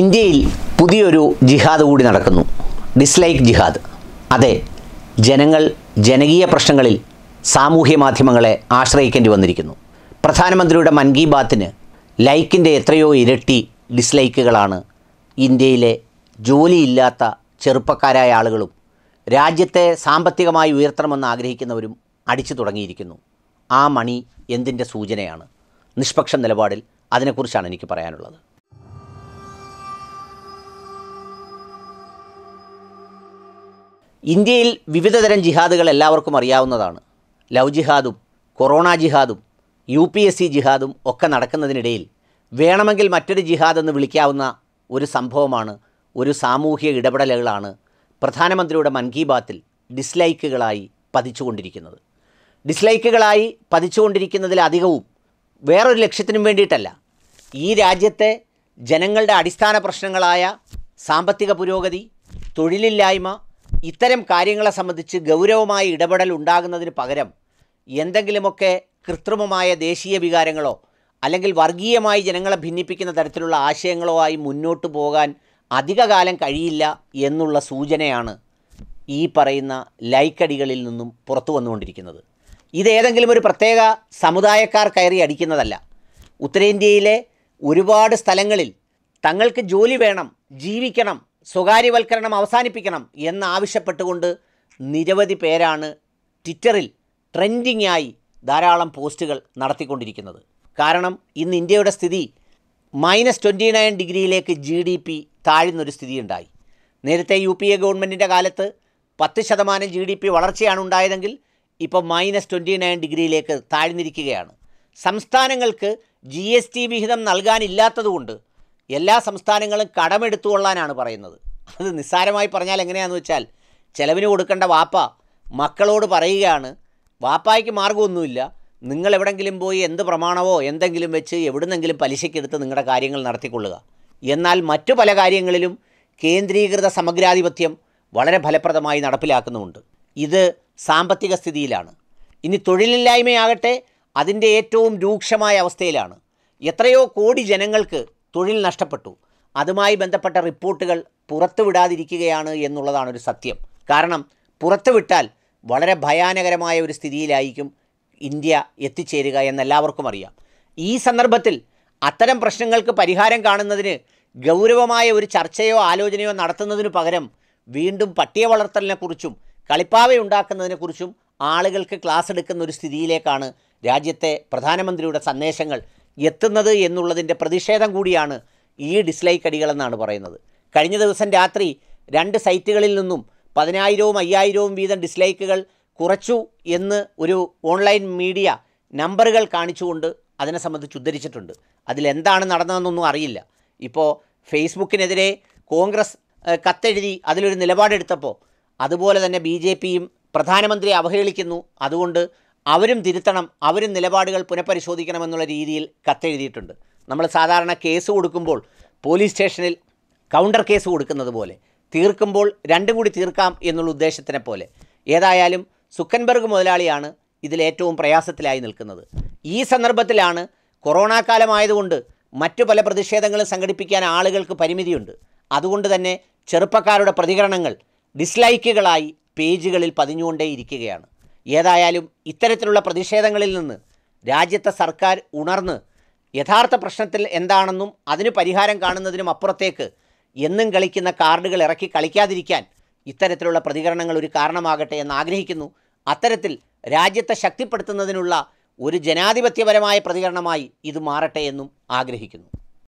ഇന്ത്യയിൽ പുതിയൊരു ജിഹാദ് കൂടി നടക്കുന്നു ഡിസ്ലൈക്ക് ജിഹാദ് അതെ ജനങ്ങൾ ജനകീയ പ്രശ്നങ്ങളിൽ സാമൂഹ്യ മാധ്യമങ്ങളെ ആശ്രയിക്കേണ്ടി വന്നിരിക്കുന്നു പ്രധാനമന്ത്രിയുടെ മൻ കി ബാത്തിന് ലൈക്കിൻ്റെ എത്രയോ ഇരട്ടി ഡിസ്ലൈക്കുകളാണ് ഇന്ത്യയിലെ ജോലിയില്ലാത്ത ചെറുപ്പക്കാരായ ആളുകളും രാജ്യത്തെ സാമ്പത്തികമായി ഉയർത്തണമെന്ന് ആഗ്രഹിക്കുന്നവരും അടിച്ചു തുടങ്ങിയിരിക്കുന്നു ആ മണി എന്തിൻ്റെ സൂചനയാണ് നിഷ്പക്ഷ നിലപാടിൽ അതിനെക്കുറിച്ചാണ് എനിക്ക് പറയാനുള്ളത് ഇന്ത്യയിൽ വിവിധതരം ജിഹാദുകൾ എല്ലാവർക്കും അറിയാവുന്നതാണ് ലവ് ജിഹാദും കൊറോണ ജിഹാദും യു പി എസ് സി ജിഹാദും ഒക്കെ നടക്കുന്നതിനിടയിൽ വേണമെങ്കിൽ മറ്റൊരു ജിഹാദ് എന്ന് വിളിക്കാവുന്ന ഒരു സംഭവമാണ് ഒരു സാമൂഹിക ഇടപെടലുകളാണ് പ്രധാനമന്ത്രിയുടെ മൻ കി ബാത്തിൽ ഡിസ്ലൈക്കുകളായി പതിച്ചുകൊണ്ടിരിക്കുന്നത് ഡിസ്ലൈക്കുകളായി പതിച്ചുകൊണ്ടിരിക്കുന്നതിലധികവും വേറൊരു ലക്ഷ്യത്തിനും വേണ്ടിയിട്ടല്ല ഈ രാജ്യത്തെ ജനങ്ങളുടെ അടിസ്ഥാന പ്രശ്നങ്ങളായ സാമ്പത്തിക പുരോഗതി തൊഴിലില്ലായ്മ ഇത്തരം കാര്യങ്ങളെ സംബന്ധിച്ച് ഗൗരവമായ ഇടപെടൽ ഉണ്ടാകുന്നതിന് പകരം എന്തെങ്കിലുമൊക്കെ കൃത്രിമമായ ദേശീയ വികാരങ്ങളോ അല്ലെങ്കിൽ വർഗീയമായി ജനങ്ങളെ ഭിന്നിപ്പിക്കുന്ന തരത്തിലുള്ള ആശയങ്ങളോ ആയി മുന്നോട്ട് പോകാൻ അധികകാലം കഴിയില്ല എന്നുള്ള സൂചനയാണ് ഈ പറയുന്ന ലൈക്കടികളിൽ നിന്നും പുറത്തു വന്നുകൊണ്ടിരിക്കുന്നത് ഇതേതെങ്കിലും ഒരു പ്രത്യേക സമുദായക്കാർ കയറി അടിക്കുന്നതല്ല ഉത്തരേന്ത്യയിലെ ഒരുപാട് സ്ഥലങ്ങളിൽ തങ്ങൾക്ക് ജോലി വേണം ജീവിക്കണം സ്വകാര്യവൽക്കരണം അവസാനിപ്പിക്കണം എന്നാവശ്യപ്പെട്ടുകൊണ്ട് നിരവധി പേരാണ് ട്വിറ്ററിൽ ട്രെൻഡിങ്ങായി ധാരാളം പോസ്റ്റുകൾ നടത്തിക്കൊണ്ടിരിക്കുന്നത് കാരണം ഇന്ന് ഇന്ത്യയുടെ സ്ഥിതി മൈനസ് ട്വൻറ്റി നയൻ ഡിഗ്രിയിലേക്ക് ജി ഡി പി താഴ്ന്നൊരു സ്ഥിതിയുണ്ടായി നേരത്തെ യു പി എ ഗവൺമെൻറ്റിൻ്റെ കാലത്ത് പത്ത് ശതമാനം ജി ഡി പി വളർച്ചയാണ് ഉണ്ടായതെങ്കിൽ ഇപ്പോൾ മൈനസ് ട്വൻറ്റി നയൻ ഡിഗ്രിയിലേക്ക് താഴ്ന്നിരിക്കുകയാണ് സംസ്ഥാനങ്ങൾക്ക് ജി എസ് ടി വിഹിതം നൽകാനില്ലാത്തതുകൊണ്ട് എല്ലാ സംസ്ഥാനങ്ങളും കടമെടുത്തു കൊള്ളാനാണ് പറയുന്നത് അത് നിസ്സാരമായി പറഞ്ഞാൽ എങ്ങനെയാണെന്ന് വെച്ചാൽ ചിലവിന് കൊടുക്കേണ്ട വാപ്പ മക്കളോട് പറയുകയാണ് വാപ്പായ്ക്ക് മാർഗമൊന്നുമില്ല നിങ്ങൾ എവിടെങ്കിലും പോയി എന്ത് പ്രമാണമോ എന്തെങ്കിലും വെച്ച് എവിടുന്നെങ്കിലും പലിശയ്ക്കെടുത്ത് നിങ്ങളുടെ കാര്യങ്ങൾ നടത്തിക്കൊള്ളുക എന്നാൽ മറ്റു പല കാര്യങ്ങളിലും കേന്ദ്രീകൃത സമഗ്രാധിപത്യം വളരെ ഫലപ്രദമായി നടപ്പിലാക്കുന്നുമുണ്ട് ഇത് സാമ്പത്തിക സ്ഥിതിയിലാണ് ഇനി തൊഴിലില്ലായ്മയാകട്ടെ അതിൻ്റെ ഏറ്റവും രൂക്ഷമായ അവസ്ഥയിലാണ് എത്രയോ കോടി ജനങ്ങൾക്ക് തൊഴിൽ നഷ്ടപ്പെട്ടു അതുമായി ബന്ധപ്പെട്ട റിപ്പോർട്ടുകൾ പുറത്തുവിടാതിരിക്കുകയാണ് എന്നുള്ളതാണ് ഒരു സത്യം കാരണം പുറത്തുവിട്ടാൽ വളരെ ഭയാനകരമായ ഒരു സ്ഥിതിയിലായിരിക്കും ഇന്ത്യ എത്തിച്ചേരുക എന്നെല്ലാവർക്കും അറിയാം ഈ സന്ദർഭത്തിൽ അത്തരം പ്രശ്നങ്ങൾക്ക് പരിഹാരം കാണുന്നതിന് ഗൗരവമായ ഒരു ചർച്ചയോ ആലോചനയോ നടത്തുന്നതിനു പകരം വീണ്ടും പട്ടിയ വളർത്തലിനെക്കുറിച്ചും ഉണ്ടാക്കുന്നതിനെക്കുറിച്ചും ആളുകൾക്ക് ക്ലാസ് എടുക്കുന്ന ഒരു സ്ഥിതിയിലേക്കാണ് രാജ്യത്തെ പ്രധാനമന്ത്രിയുടെ സന്ദേശങ്ങൾ എത്തുന്നത് എന്നുള്ളതിൻ്റെ പ്രതിഷേധം കൂടിയാണ് ഈ ഡിസ്ലൈക്ക് അടികളെന്നാണ് പറയുന്നത് കഴിഞ്ഞ ദിവസം രാത്രി രണ്ട് സൈറ്റുകളിൽ നിന്നും പതിനായിരവും അയ്യായിരവും വീതം ഡിസ്ലൈക്കുകൾ കുറച്ചു എന്ന് ഒരു ഓൺലൈൻ മീഡിയ നമ്പറുകൾ കാണിച്ചുകൊണ്ട് അതിനെ സംബന്ധിച്ച് ഉദ്ധരിച്ചിട്ടുണ്ട് അതിലെന്താണ് നടന്നതെന്നൊന്നും അറിയില്ല ഇപ്പോൾ ഫേസ്ബുക്കിനെതിരെ കോൺഗ്രസ് കത്തെഴുതി അതിലൊരു നിലപാടെടുത്തപ്പോൾ അതുപോലെ തന്നെ ബി ജെ പിയും പ്രധാനമന്ത്രിയെ അവഹേളിക്കുന്നു അതുകൊണ്ട് അവരും തിരുത്തണം അവരും നിലപാടുകൾ പുനഃപരിശോധിക്കണമെന്നുള്ള രീതിയിൽ കത്തെഴുതിയിട്ടുണ്ട് നമ്മൾ സാധാരണ കേസ് കൊടുക്കുമ്പോൾ പോലീസ് സ്റ്റേഷനിൽ കൗണ്ടർ കേസ് കൊടുക്കുന്നത് പോലെ തീർക്കുമ്പോൾ രണ്ടും കൂടി തീർക്കാം എന്നുള്ള ഉദ്ദേശത്തിനെ പോലെ ഏതായാലും സുക്കൻബർഗ് മുതലാളിയാണ് ഇതിലേറ്റവും പ്രയാസത്തിലായി നിൽക്കുന്നത് ഈ സന്ദർഭത്തിലാണ് കൊറോണ കാലമായതുകൊണ്ട് മറ്റു പല പ്രതിഷേധങ്ങളും സംഘടിപ്പിക്കാൻ ആളുകൾക്ക് പരിമിതിയുണ്ട് അതുകൊണ്ട് തന്നെ ചെറുപ്പക്കാരുടെ പ്രതികരണങ്ങൾ ഡിസ്ലൈക്കുകളായി പേജുകളിൽ പതിഞ്ഞുകൊണ്ടേയിരിക്കുകയാണ് ഏതായാലും ഇത്തരത്തിലുള്ള പ്രതിഷേധങ്ങളിൽ നിന്ന് രാജ്യത്തെ സർക്കാർ ഉണർന്ന് യഥാർത്ഥ പ്രശ്നത്തിൽ എന്താണെന്നും അതിന് പരിഹാരം കാണുന്നതിനും അപ്പുറത്തേക്ക് എന്നും കളിക്കുന്ന കാർഡുകൾ ഇറക്കി കളിക്കാതിരിക്കാൻ ഇത്തരത്തിലുള്ള പ്രതികരണങ്ങൾ ഒരു കാരണമാകട്ടെ എന്ന് ആഗ്രഹിക്കുന്നു അത്തരത്തിൽ രാജ്യത്തെ ശക്തിപ്പെടുത്തുന്നതിനുള്ള ഒരു ജനാധിപത്യപരമായ പ്രതികരണമായി ഇത് മാറട്ടെ എന്നും ആഗ്രഹിക്കുന്നു